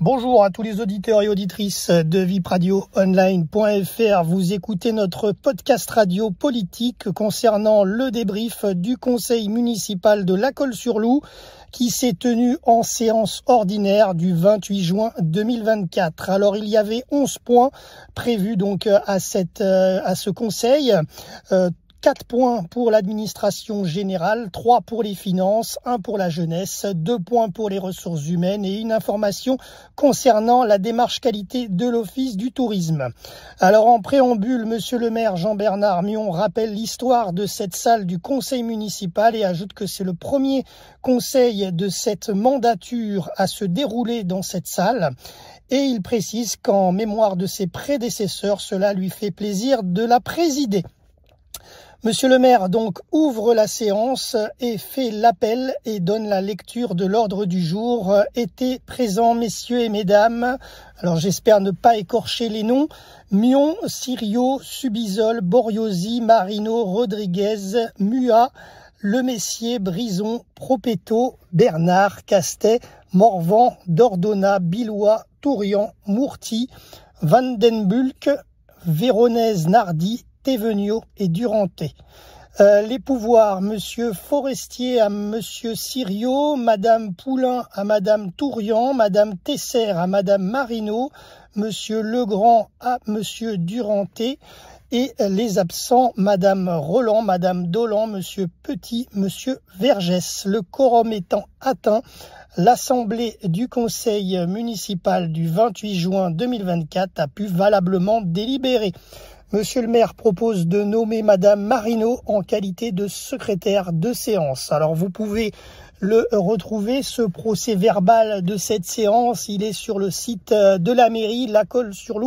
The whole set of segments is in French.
Bonjour à tous les auditeurs et auditrices de vipradioonline.fr. Vous écoutez notre podcast radio politique concernant le débrief du conseil municipal de La Colle-sur-Loup qui s'est tenu en séance ordinaire du 28 juin 2024. Alors il y avait 11 points prévus donc à cette euh, à ce conseil. Euh, 4 points pour l'administration générale, 3 pour les finances, 1 pour la jeunesse, 2 points pour les ressources humaines et une information concernant la démarche qualité de l'Office du tourisme. Alors en préambule, monsieur le maire Jean-Bernard Mion rappelle l'histoire de cette salle du conseil municipal et ajoute que c'est le premier conseil de cette mandature à se dérouler dans cette salle et il précise qu'en mémoire de ses prédécesseurs, cela lui fait plaisir de la présider. Monsieur le maire donc ouvre la séance et fait l'appel et donne la lecture de l'ordre du jour. Étaient présents messieurs et mesdames, alors j'espère ne pas écorcher les noms, Mion, Sirio, Subisol, Boriosi, Marino, Rodriguez, Mua, Le Messier, Brison, Propeto, Bernard, Castet, Morvan, Dordona, Billois, Tourian, Mourti, Vandenbulk, Véronèse Nardi Tevenio et Duranté. Euh, les pouvoirs, Monsieur Forestier à Monsieur Sirio, Madame Poulain à Madame Tourian, Madame Tesser à Madame Marino, Monsieur Legrand à Monsieur Duranté, et euh, les absents, Madame Roland, Madame Dolan, Monsieur Petit, Monsieur Vergès. Le quorum étant atteint, l'Assemblée du Conseil municipal du 28 juin 2024 a pu valablement délibérer. Monsieur le maire propose de nommer Madame Marino en qualité de secrétaire de séance. Alors vous pouvez le retrouver, ce procès verbal de cette séance, il est sur le site euh, de la mairie, lacolle sur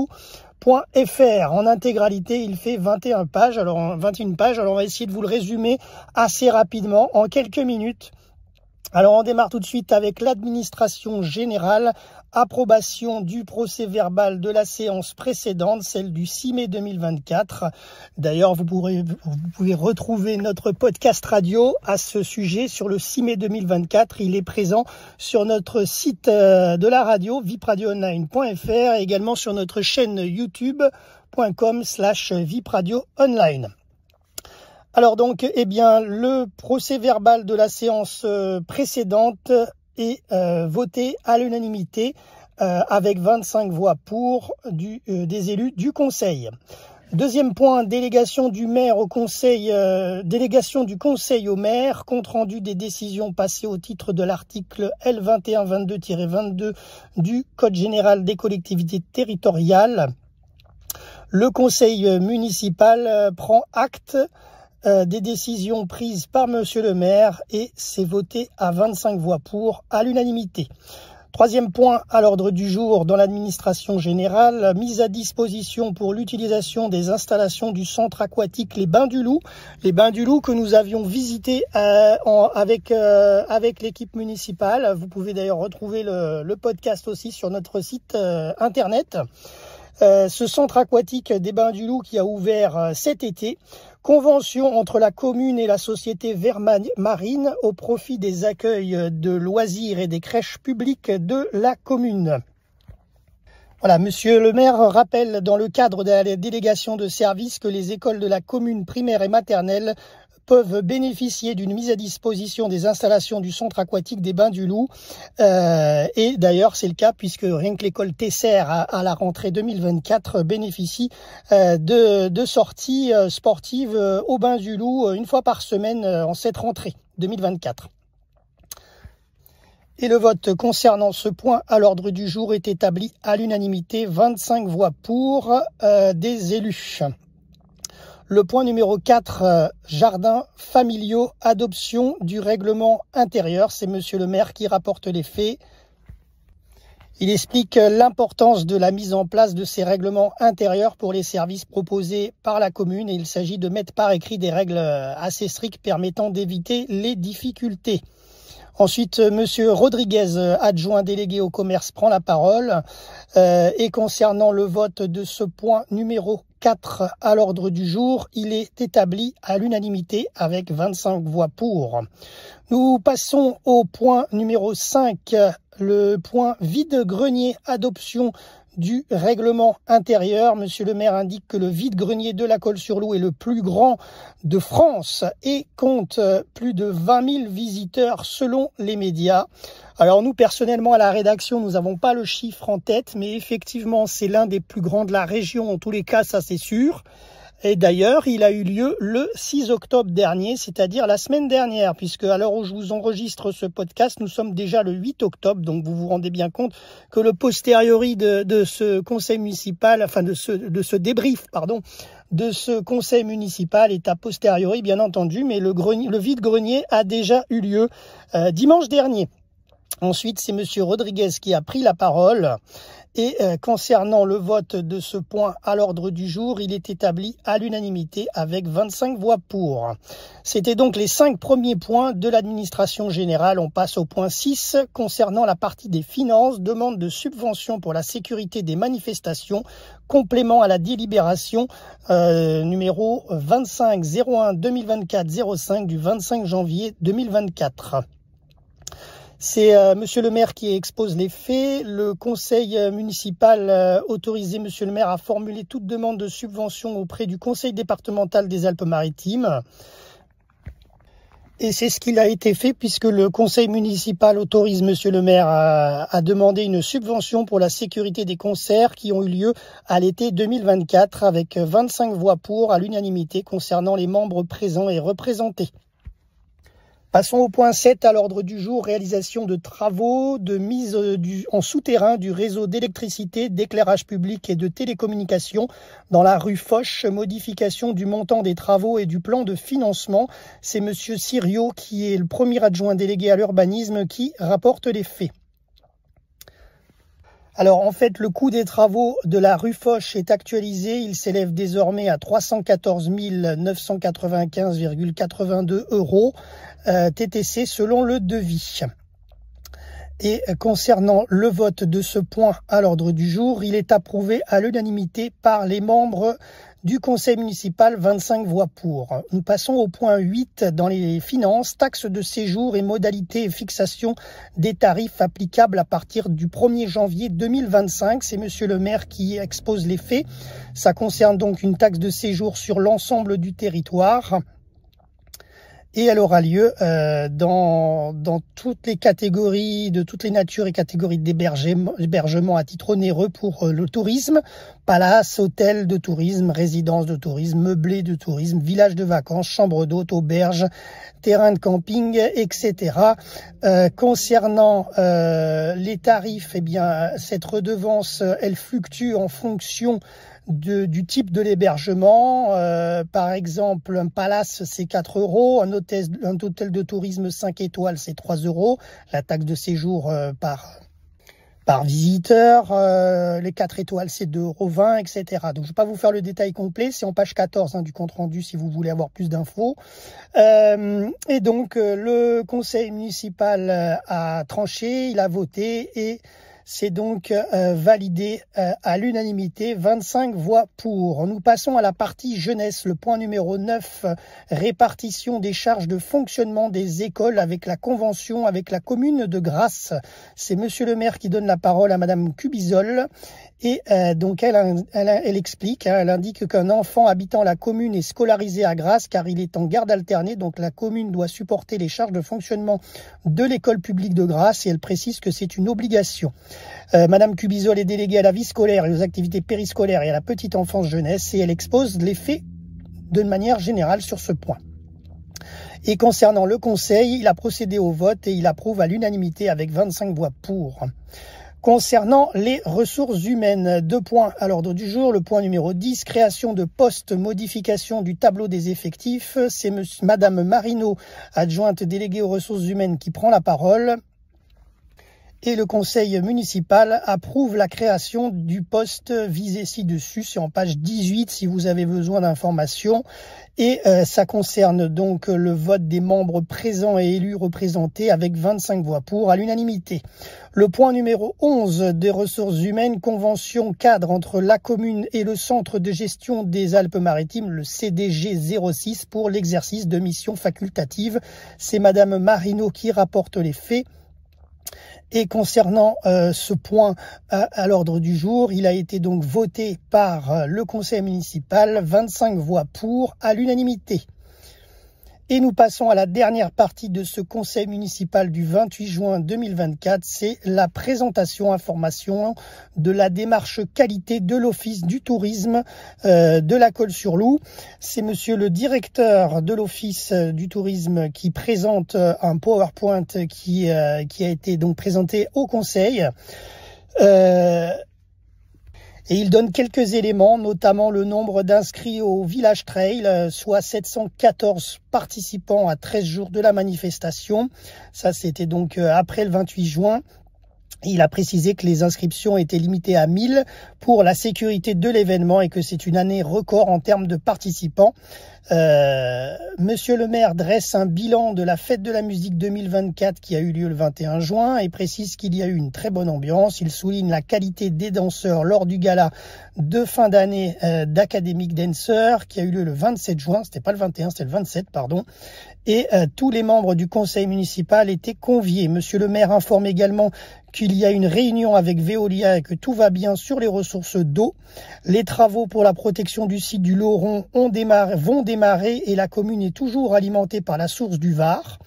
En intégralité, il fait 21 pages, alors 21 pages, alors on va essayer de vous le résumer assez rapidement en quelques minutes. Alors on démarre tout de suite avec l'administration générale, approbation du procès verbal de la séance précédente, celle du 6 mai 2024. D'ailleurs, vous, pourrez, vous pouvez retrouver notre podcast radio à ce sujet sur le 6 mai 2024. Il est présent sur notre site euh, de la radio, vipradioonline.fr, et également sur notre chaîne youtube.com slash vipradioonline. Alors donc, eh bien, le procès verbal de la séance euh, précédente est euh, voté à l'unanimité euh, avec 25 voix pour des élus du Conseil. Deuxième point, délégation du maire au conseil, délégation du conseil au maire, compte rendu des décisions passées au titre de l'article L2122-22 du Code général des collectivités territoriales. Le conseil municipal prend acte euh, des décisions prises par Monsieur le maire et c'est voté à 25 voix pour à l'unanimité. Troisième point à l'ordre du jour dans l'administration générale, mise à disposition pour l'utilisation des installations du centre aquatique Les Bains du Loup. Les Bains du Loup que nous avions visité euh, avec, euh, avec l'équipe municipale. Vous pouvez d'ailleurs retrouver le, podcast aussi sur notre site internet. ce centre aquatique des Bains du Loup qui a ouvert cet été Convention entre la commune et la société Vermaine-Marine au profit des accueils de loisirs et des crèches publiques de la commune. Voilà, monsieur le maire rappelle dans le cadre de la délégation de service que les écoles de la commune primaire et maternelle peuvent bénéficier d'une mise à disposition des installations du centre aquatique des Bains du Loup. Euh, et d'ailleurs, c'est le cas puisque rien que l'école Tesser à, la rentrée 2024 bénéficie euh, de, sorties euh, sportives aux Bains du Loup une fois par semaine en cette rentrée 2024. Et le vote concernant ce point à l'ordre du jour est établi à l'unanimité, 25 voix pour des élus. Le point numéro 4, euh, jardins familiaux, adoption du règlement intérieur. C'est monsieur le maire qui rapporte les faits. Il explique euh, l'importance de la mise en place de ces règlements intérieurs pour les services proposés par la commune et il s'agit de mettre par écrit des règles euh, assez strictes permettant d'éviter les difficultés. Ensuite, Monsieur Rodriguez, adjoint délégué au commerce, prend la parole. et concernant le vote de ce point numéro 4 à l'ordre du jour. Il est établi à l'unanimité avec 25 voix pour. Nous passons au point numéro 5, le point vide-grenier adoption du règlement intérieur. Monsieur le maire indique que le vide-grenier de la colle sur l'eau est le plus grand de France et compte euh, plus de 20 000 visiteurs selon les médias. Alors nous, personnellement, à la rédaction, nous n'avons pas le chiffre en tête, mais effectivement, c'est l'un des plus grands de la région, en tous les cas, ça c'est sûr. Et d'ailleurs, il a eu lieu le 6 octobre dernier, c'est-à-dire la semaine dernière, puisque à l'heure où je vous enregistre ce podcast, nous sommes déjà le 8 octobre, donc vous vous rendez bien compte que le posteriori de, ce conseil municipal, enfin de ce, de ce débrief, pardon, de ce conseil municipal est à posteriori bien entendu, mais le, grenier, le vide-grenier a déjà eu lieu euh, dimanche dernier. Ensuite, c'est M. Rodriguez qui a pris la parole. Et euh, concernant le vote de ce point à l'ordre du jour, il est établi à l'unanimité avec 25 voix pour. C'était donc les cinq premiers points de l'administration générale. On passe au point 6 concernant la partie des finances, demande de subvention pour la sécurité des manifestations, complément à la délibération euh, numéro 25 01 2024 05 du 25 janvier 2024. C'est euh, Monsieur le maire qui expose les faits. Le conseil euh, municipal euh, autorisé Monsieur le maire à formuler toute demande de subvention auprès du conseil départemental des Alpes-Maritimes. Et c'est ce qu'il a été fait puisque le conseil municipal autorise Monsieur le maire à, euh, à, demander une subvention pour la sécurité des concerts qui ont eu lieu à l'été 2024 avec 25 voix pour à l'unanimité concernant les membres présents et représentés. Passons au point 7 à l'ordre du jour, réalisation de travaux de mise euh, en souterrain du réseau d'électricité, d'éclairage public et de télécommunications dans la rue Foch, modification du montant des travaux et du plan de financement. C'est monsieur Sirio qui est le premier adjoint délégué à l'urbanisme qui rapporte les faits. Alors en fait, le coût des travaux de la rue Foch est actualisé. Il s'élève désormais à 314 995,82 euros euh, TTC selon le devis. Et concernant le vote de ce point à l'ordre du jour, il est approuvé à l'unanimité par les membres du conseil municipal, 25 voix pour. Nous passons au point 8 dans les finances, taxes de séjour et modalités et fixation des tarifs applicables à partir du 1er janvier 2025. C'est monsieur le maire qui expose les faits. Ça concerne donc une taxe de séjour sur l'ensemble du territoire et elle aura lieu euh, dans, toutes les catégories, de toutes les natures et catégories d'hébergement à titre onéreux pour euh, le tourisme, palace, hôtel de tourisme, résidence de tourisme, meublé de tourisme, village de vacances, chambre d'hôte, auberge, terrain de camping, etc. Euh, concernant euh, les tarifs, eh bien cette redevance, elle fluctue en fonction du type de l'hébergement. Euh, par exemple, un palace, c'est 4 euros. Un hôtel, un de tourisme 5 étoiles, c'est 3 euros. La taxe de séjour euh, par, par visiteur, euh, les 4 étoiles, c'est 2,20 euros, etc. Donc, je ne vais pas vous faire le détail complet. C'est en page 14 hein, du compte-rendu si vous voulez avoir plus d'infos. et donc, le conseil municipal a tranché, il a voté et... C'est donc euh, validé euh, à l'unanimité, 25 voix pour. Nous passons à la partie jeunesse, le point numéro 9, répartition des charges de fonctionnement des écoles avec la convention avec la commune de Grasse. C'est monsieur le maire qui donne la parole à madame Cubizol et euh, donc elle, elle, explique, hein, elle indique qu'un enfant habitant la commune est scolarisé à Grasse car il est en garde alternée, donc la commune doit supporter les charges de fonctionnement de l'école publique de Grasse et elle précise que c'est une obligation. Euh, Madame Cubizol est déléguée à la vie scolaire et aux activités périscolaires et à la petite enfance jeunesse et elle expose les faits de manière générale sur ce point. Et concernant le Conseil, il a procédé au vote et il approuve à l'unanimité avec 25 voix pour concernant les ressources humaines. Deux points à l'ordre du jour. Le point numéro 10, création de postes, modification du tableau des effectifs. C'est Madame Marino, adjointe déléguée aux ressources humaines, qui prend la parole et le conseil municipal approuve la création du poste visé ci-dessus. C'est en page 18 si vous avez besoin d'informations. Et euh, ça concerne donc le vote des membres présents et élus représentés avec 25 voix pour à l'unanimité. Le point numéro 11 des ressources humaines, convention cadre entre la commune et le centre de gestion des Alpes-Maritimes, le CDG 06 pour l'exercice de missions facultative. C'est madame Marino qui rapporte les faits. Et concernant euh, ce point à, euh, à l'ordre du jour, il a été donc voté par euh, le conseil municipal, 25 voix pour, à l'unanimité. Et nous passons à la dernière partie de ce conseil municipal du 28 juin 2024. C'est la présentation information de la démarche qualité de l'Office du tourisme euh, de la Colle-sur-Loup. C'est monsieur le directeur de l'Office euh, du tourisme qui présente euh, un PowerPoint qui, qui a été donc présenté au conseil. Et il donne quelques éléments, notamment le nombre d'inscrits au Village Trail, euh, soit 714 participants à 13 jours de la manifestation. Ça, c'était donc euh, après le 28 juin. Il a précisé que les inscriptions étaient limitées à 1000 pour la sécurité de l'événement et que c'est une année record en termes de participants. Euh, Monsieur le maire dresse un bilan de la fête de la musique 2024 qui a eu lieu le 21 juin et précise qu'il y a eu une très bonne ambiance. Il souligne la qualité des danseurs lors du gala de fin d'année euh, d'académique d'Academic Dancer qui a eu lieu le 27 juin. C'était pas le 21, c'était le 27, pardon et euh, tous les membres du conseil municipal étaient conviés. Monsieur le maire informe également qu'il y a une réunion avec Veolia et que tout va bien sur les ressources d'eau. Les travaux pour la protection du site du Lauron vont démarrer et la commune est toujours alimentée par la source du Var.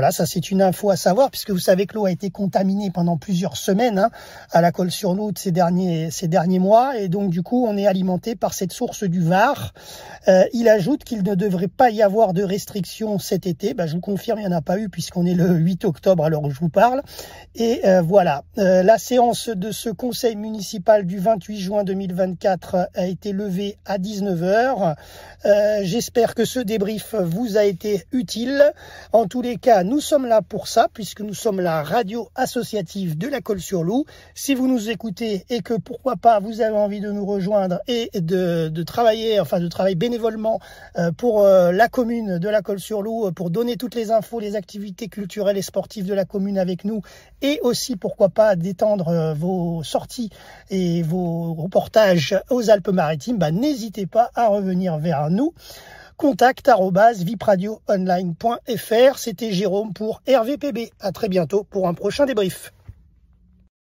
Voilà, ça c'est une info à savoir, puisque vous savez que l'eau a été contaminée pendant plusieurs semaines hein, à la colle sur l'eau de ces derniers, ces derniers mois, et donc du coup on est alimenté par cette source du Var. Euh, il ajoute qu'il ne devrait pas y avoir de restrictions cet été. Bah, je vous confirme, il n'y en a pas eu, puisqu'on est le 8 octobre alors l'heure je vous parle. Et euh, voilà, euh, la séance de ce conseil municipal du 28 juin 2024 a été levée à 19h. J'espère que ce débrief vous a été utile. En tous les cas, nous sommes là pour ça, puisque nous sommes la radio associative de la Colle-sur-Loup. Si vous nous écoutez et que pourquoi pas vous avez envie de nous rejoindre et de, travailler, enfin de travailler bénévolement euh, pour euh, la commune de la Colle-sur-Loup, euh, pour donner toutes les infos, les activités culturelles et sportives de la commune avec nous, et aussi pourquoi pas d'étendre vos sorties et vos reportages aux Alpes-Maritimes, bah, n'hésitez pas à revenir vers nous contact.vipradioonline.fr. C'était Jérôme pour RVPB. À très bientôt pour un prochain débrief.